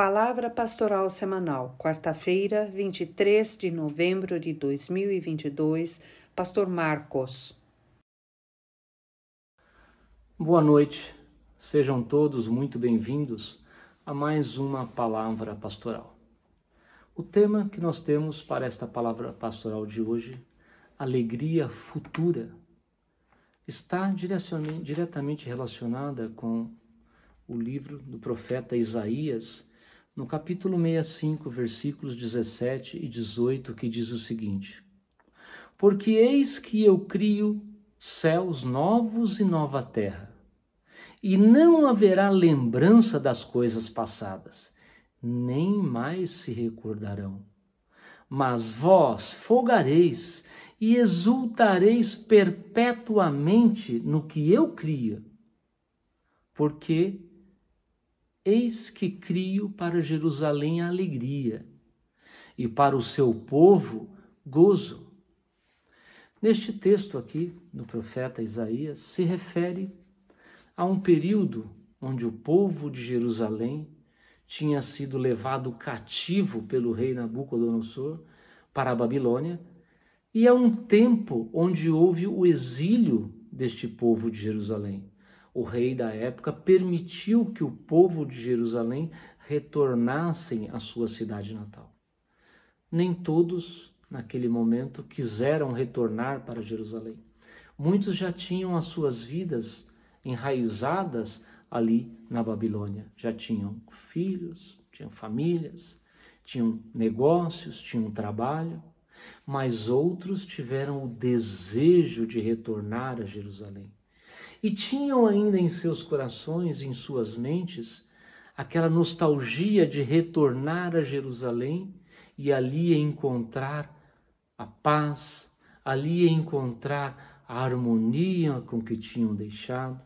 Palavra Pastoral Semanal, quarta-feira, 23 de novembro de 2022, Pastor Marcos. Boa noite, sejam todos muito bem-vindos a mais uma Palavra Pastoral. O tema que nós temos para esta Palavra Pastoral de hoje, Alegria Futura, está diretamente relacionada com o livro do profeta Isaías no capítulo 65, versículos 17 e 18, que diz o seguinte: Porque eis que eu crio céus novos e nova terra, e não haverá lembrança das coisas passadas, nem mais se recordarão. Mas vós folgareis e exultareis perpetuamente no que eu cria, porque Eis que crio para Jerusalém alegria, e para o seu povo gozo. Neste texto aqui, do profeta Isaías, se refere a um período onde o povo de Jerusalém tinha sido levado cativo pelo rei Nabucodonosor para a Babilônia, e é um tempo onde houve o exílio deste povo de Jerusalém o rei da época, permitiu que o povo de Jerusalém retornassem à sua cidade natal. Nem todos, naquele momento, quiseram retornar para Jerusalém. Muitos já tinham as suas vidas enraizadas ali na Babilônia. Já tinham filhos, tinham famílias, tinham negócios, tinham trabalho. Mas outros tiveram o desejo de retornar a Jerusalém e tinham ainda em seus corações, em suas mentes, aquela nostalgia de retornar a Jerusalém e ali encontrar a paz, ali encontrar a harmonia com que tinham deixado,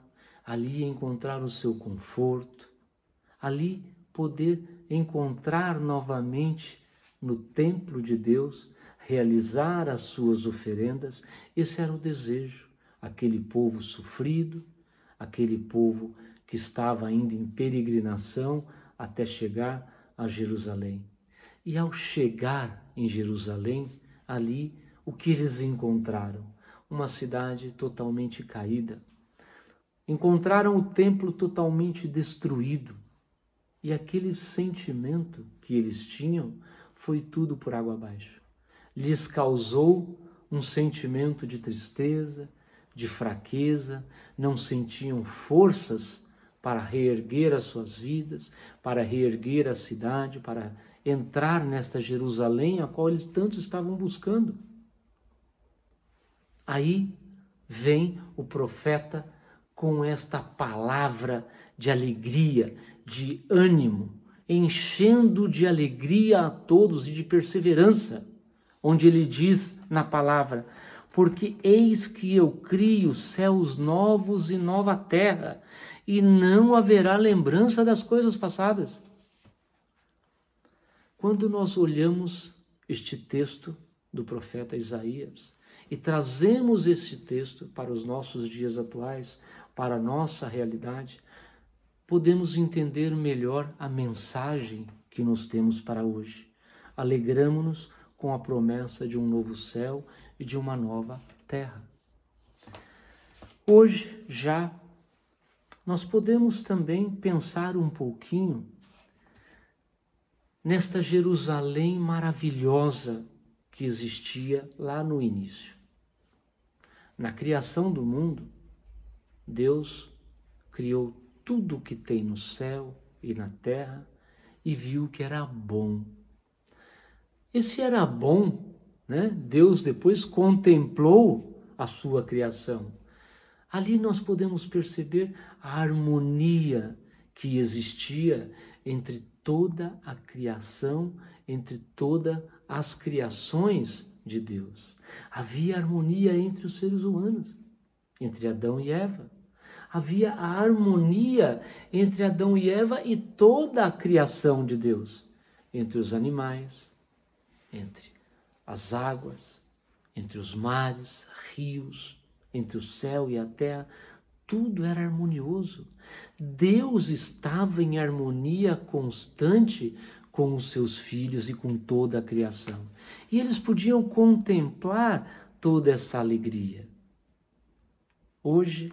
ali encontrar o seu conforto, ali poder encontrar novamente no templo de Deus, realizar as suas oferendas, esse era o desejo aquele povo sofrido, aquele povo que estava ainda em peregrinação até chegar a Jerusalém. E ao chegar em Jerusalém, ali o que eles encontraram? Uma cidade totalmente caída. Encontraram o templo totalmente destruído. E aquele sentimento que eles tinham foi tudo por água abaixo. Lhes causou um sentimento de tristeza, de fraqueza, não sentiam forças para reerguer as suas vidas, para reerguer a cidade, para entrar nesta Jerusalém a qual eles tanto estavam buscando. Aí vem o profeta com esta palavra de alegria, de ânimo, enchendo de alegria a todos e de perseverança, onde ele diz na palavra: porque eis que eu crio céus novos e nova terra, e não haverá lembrança das coisas passadas. Quando nós olhamos este texto do profeta Isaías e trazemos este texto para os nossos dias atuais, para a nossa realidade, podemos entender melhor a mensagem que nos temos para hoje. Alegramos-nos com a promessa de um novo céu e de uma nova terra. Hoje já nós podemos também pensar um pouquinho nesta Jerusalém maravilhosa que existia lá no início. Na criação do mundo, Deus criou tudo o que tem no céu e na terra e viu que era bom. Esse era bom né? Deus depois contemplou a sua criação. Ali nós podemos perceber a harmonia que existia entre toda a criação, entre todas as criações de Deus. Havia harmonia entre os seres humanos, entre Adão e Eva. Havia a harmonia entre Adão e Eva e toda a criação de Deus, entre os animais, entre as águas, entre os mares, rios, entre o céu e a terra, tudo era harmonioso. Deus estava em harmonia constante com os seus filhos e com toda a criação. E eles podiam contemplar toda essa alegria. Hoje,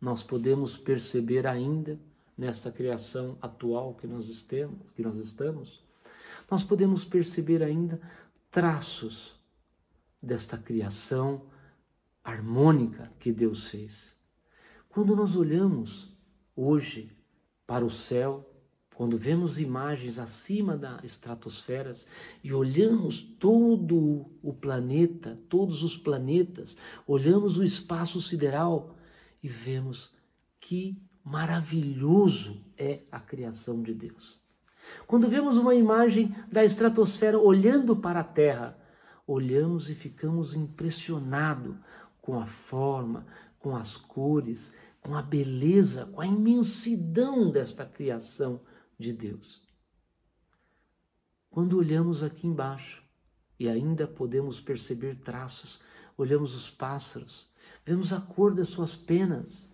nós podemos perceber ainda, nesta criação atual que nós, estemos, que nós estamos, nós podemos perceber ainda traços desta criação harmônica que Deus fez. Quando nós olhamos hoje para o céu, quando vemos imagens acima das estratosferas e olhamos todo o planeta, todos os planetas, olhamos o espaço sideral e vemos que maravilhoso é a criação de Deus. Quando vemos uma imagem da estratosfera olhando para a Terra, olhamos e ficamos impressionados com a forma, com as cores, com a beleza, com a imensidão desta criação de Deus. Quando olhamos aqui embaixo e ainda podemos perceber traços, olhamos os pássaros, vemos a cor das suas penas,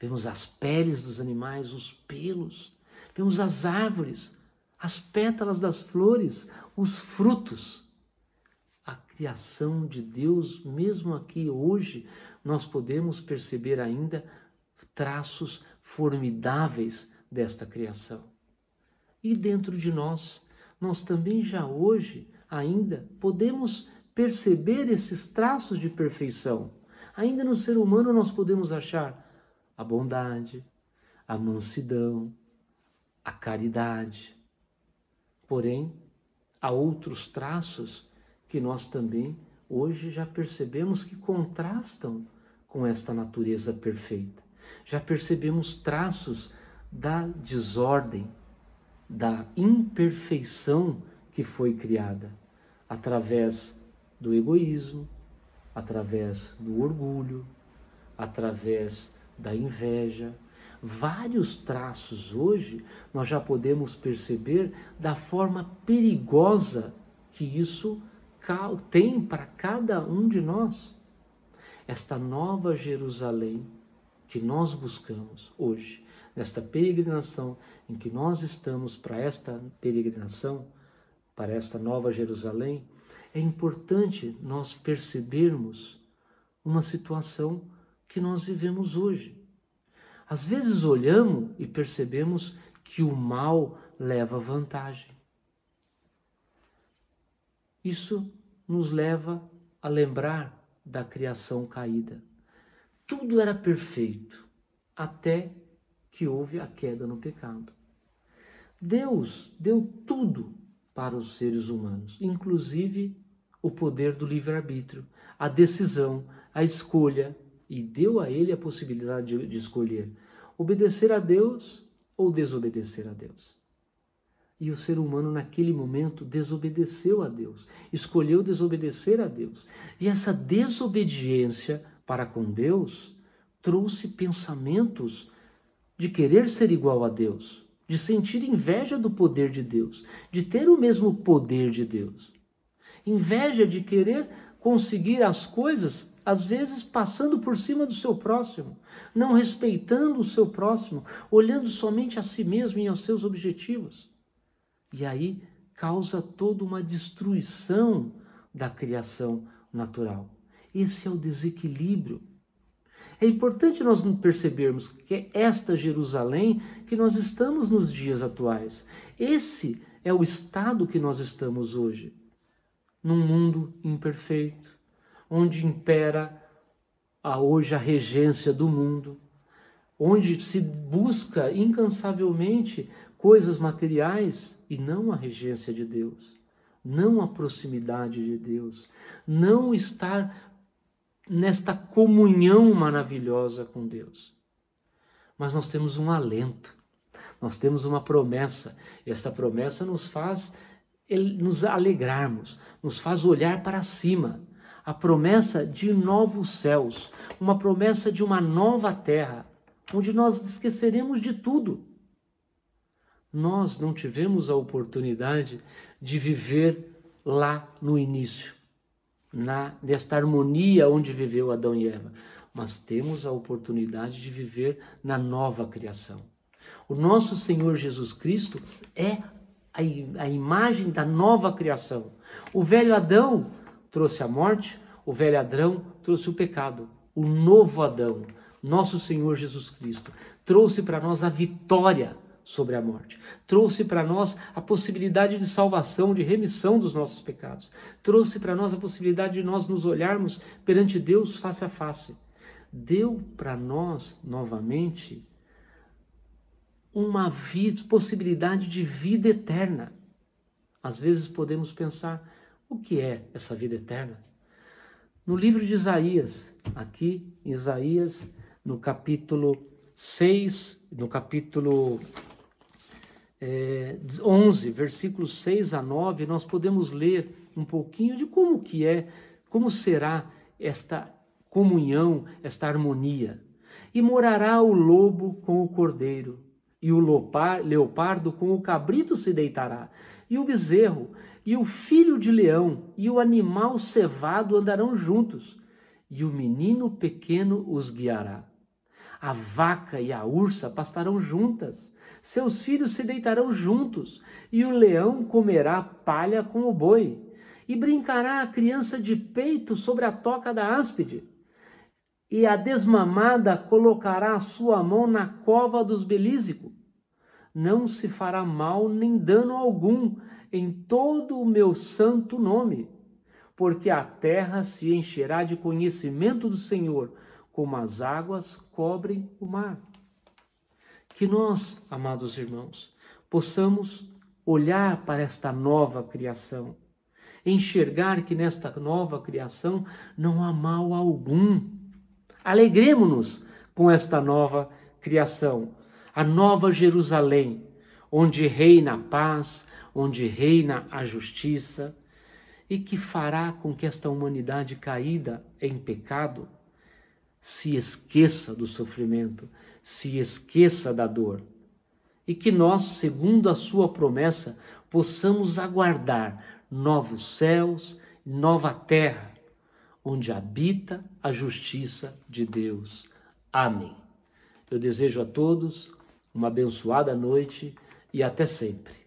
vemos as peles dos animais, os pelos, vemos as árvores, as pétalas das flores, os frutos. A criação de Deus, mesmo aqui hoje, nós podemos perceber ainda traços formidáveis desta criação. E dentro de nós, nós também já hoje ainda podemos perceber esses traços de perfeição. Ainda no ser humano nós podemos achar a bondade, a mansidão, a caridade, Porém, há outros traços que nós também hoje já percebemos que contrastam com esta natureza perfeita. Já percebemos traços da desordem, da imperfeição que foi criada através do egoísmo, através do orgulho, através da inveja, vários traços hoje nós já podemos perceber da forma perigosa que isso tem para cada um de nós. Esta nova Jerusalém que nós buscamos hoje, nesta peregrinação em que nós estamos para esta peregrinação, para esta nova Jerusalém, é importante nós percebermos uma situação que nós vivemos hoje. Às vezes olhamos e percebemos que o mal leva vantagem. Isso nos leva a lembrar da criação caída. Tudo era perfeito até que houve a queda no pecado. Deus deu tudo para os seres humanos, inclusive o poder do livre-arbítrio, a decisão, a escolha, e deu a ele a possibilidade de, de escolher obedecer a Deus ou desobedecer a Deus. E o ser humano, naquele momento, desobedeceu a Deus, escolheu desobedecer a Deus. E essa desobediência para com Deus trouxe pensamentos de querer ser igual a Deus, de sentir inveja do poder de Deus, de ter o mesmo poder de Deus, inveja de querer conseguir as coisas às vezes passando por cima do seu próximo, não respeitando o seu próximo, olhando somente a si mesmo e aos seus objetivos. E aí causa toda uma destruição da criação natural. Esse é o desequilíbrio. É importante nós percebermos que é esta Jerusalém que nós estamos nos dias atuais. Esse é o estado que nós estamos hoje, num mundo imperfeito, onde impera a hoje a regência do mundo, onde se busca incansavelmente coisas materiais e não a regência de Deus, não a proximidade de Deus, não estar nesta comunhão maravilhosa com Deus. Mas nós temos um alento, nós temos uma promessa, e essa promessa nos faz nos alegrarmos, nos faz olhar para cima, a promessa de novos céus, uma promessa de uma nova terra, onde nós esqueceremos de tudo. Nós não tivemos a oportunidade de viver lá no início, na nesta harmonia onde viveu Adão e Eva, mas temos a oportunidade de viver na nova criação. O nosso Senhor Jesus Cristo é a, a imagem da nova criação. O velho Adão trouxe a morte, o velho Adão trouxe o pecado. O novo Adão, nosso Senhor Jesus Cristo, trouxe para nós a vitória sobre a morte. Trouxe para nós a possibilidade de salvação, de remissão dos nossos pecados. Trouxe para nós a possibilidade de nós nos olharmos perante Deus face a face. Deu para nós novamente uma vida, possibilidade de vida eterna. Às vezes podemos pensar, o que é essa vida eterna? No livro de Isaías, aqui, Isaías, no capítulo 6, no capítulo é, eh, 11, versículos 6 a 9, nós podemos ler um pouquinho de como que é, como será esta comunhão, esta harmonia. E morará o lobo com o cordeiro, e o leopardo com o cabrito se deitará, e o bezerro, e o filho de leão, e o animal cevado andarão juntos, e o menino pequeno os guiará. A vaca e a ursa pastarão juntas, seus filhos se deitarão juntos, e o leão comerá palha com o boi, e brincará a criança de peito sobre a toca da áspide e a desmamada colocará a sua mão na cova dos belízicos. Não se fará mal nem dano algum em todo o meu santo nome, porque a terra se encherá de conhecimento do Senhor, como as águas cobrem o mar. Que nós, amados irmãos, possamos olhar para esta nova criação, enxergar que nesta nova criação não há mal algum Alegremos-nos com esta nova criação, a nova Jerusalém, onde reina a paz, onde reina a justiça, e que fará com que esta humanidade caída em pecado se esqueça do sofrimento, se esqueça da dor, e que nós, segundo a sua promessa, possamos aguardar novos céus, nova terra, onde habita a justiça de Deus. Amém. Eu desejo a todos uma abençoada noite e até sempre.